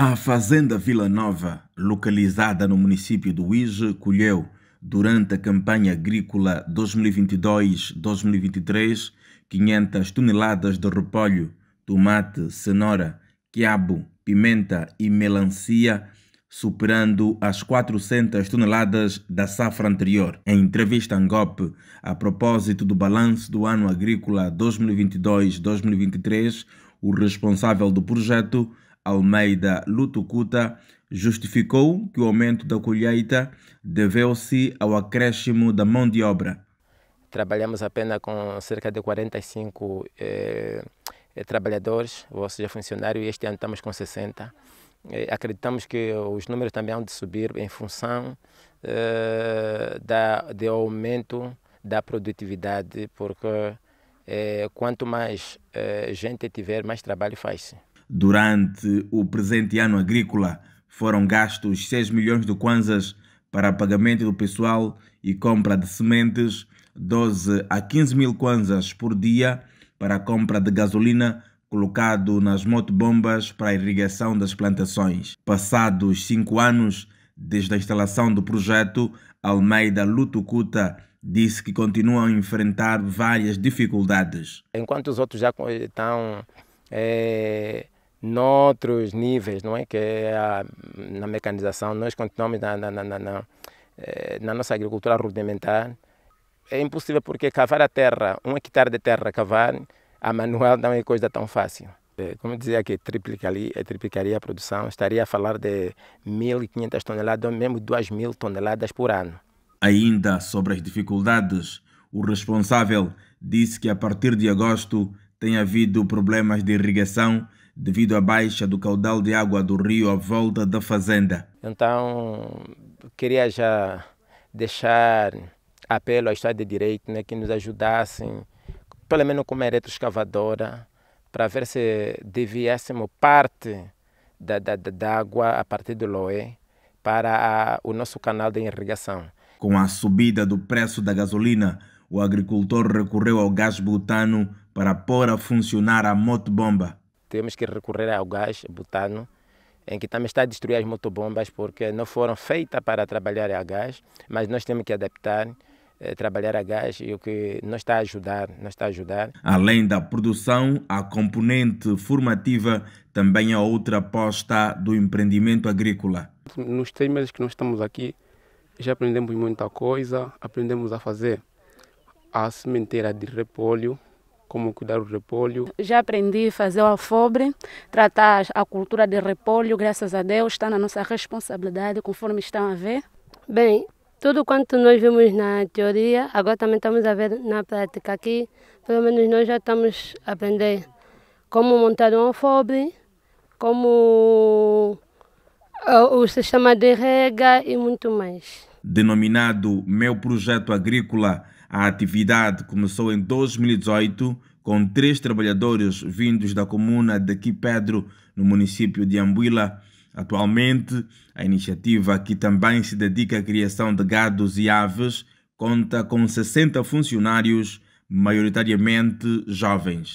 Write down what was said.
A Fazenda Vila Nova, localizada no município do Uíge, colheu, durante a campanha agrícola 2022-2023, 500 toneladas de repolho, tomate, cenoura, quiabo, pimenta e melancia, superando as 400 toneladas da safra anterior. Em entrevista a Gop, a propósito do balanço do ano agrícola 2022-2023, o responsável do projeto Almeida Lutucuta justificou que o aumento da colheita deveu-se ao acréscimo da mão de obra. Trabalhamos apenas com cerca de 45 eh, eh, trabalhadores, ou seja, funcionários, e este ano estamos com 60. Eh, acreditamos que os números também hão de subir em função eh, da, aumento da produtividade, porque eh, quanto mais eh, gente tiver, mais trabalho faz-se. Durante o presente ano agrícola, foram gastos 6 milhões de kwanzas para pagamento do pessoal e compra de sementes, 12 a 15 mil kwanzas por dia para compra de gasolina colocado nas motobombas para a irrigação das plantações. Passados cinco anos desde a instalação do projeto, Almeida Lutucuta disse que continuam a enfrentar várias dificuldades. Enquanto os outros já estão é, noutros níveis, não é? Que é a, na mecanização, nós continuamos na, na, na, na, na eh, nossa agricultura rudimentar. É impossível porque cavar a terra, um hectare de terra cavar, a manual não é coisa tão fácil. É, como eu dizia aqui, triplicaria, eh, triplicaria a produção, estaria a falar de 1.500 toneladas, ou mesmo 2.000 toneladas por ano. Ainda sobre as dificuldades, o responsável disse que a partir de agosto tem havido problemas de irrigação devido à baixa do caudal de água do rio à volta da fazenda. Então, queria já deixar apelo ao Estado de Direito né, que nos ajudassem, pelo menos com uma retroescavadora, para ver se deviéssemos parte da, da, da água a partir do Loé para a, o nosso canal de irrigação. Com a subida do preço da gasolina, o agricultor recorreu ao gás butano para pôr a funcionar a motobomba temos que recorrer ao gás butano, em que também está a destruir as motobombas, porque não foram feitas para trabalhar a gás, mas nós temos que adaptar eh, trabalhar a gás e o que nos está a ajudar, nos está a ajudar. Além da produção, a componente formativa também é outra aposta do empreendimento agrícola. Nos três meses que nós estamos aqui, já aprendemos muita coisa, aprendemos a fazer a sementeira de repolho, como cuidar do repolho. Já aprendi a fazer o alfobre, tratar a cultura de repolho, graças a Deus, está na nossa responsabilidade, conforme estão a ver. Bem, tudo quanto nós vimos na teoria, agora também estamos a ver na prática aqui, pelo menos nós já estamos a aprender como montar um alfobre, como ah, o sistema de rega e muito mais. Denominado Meu Projeto Agrícola, a atividade começou em 2018 com três trabalhadores vindos da comuna de Quipedro, no município de Ambuila. Atualmente, a iniciativa, que também se dedica à criação de gados e aves, conta com 60 funcionários, maioritariamente jovens.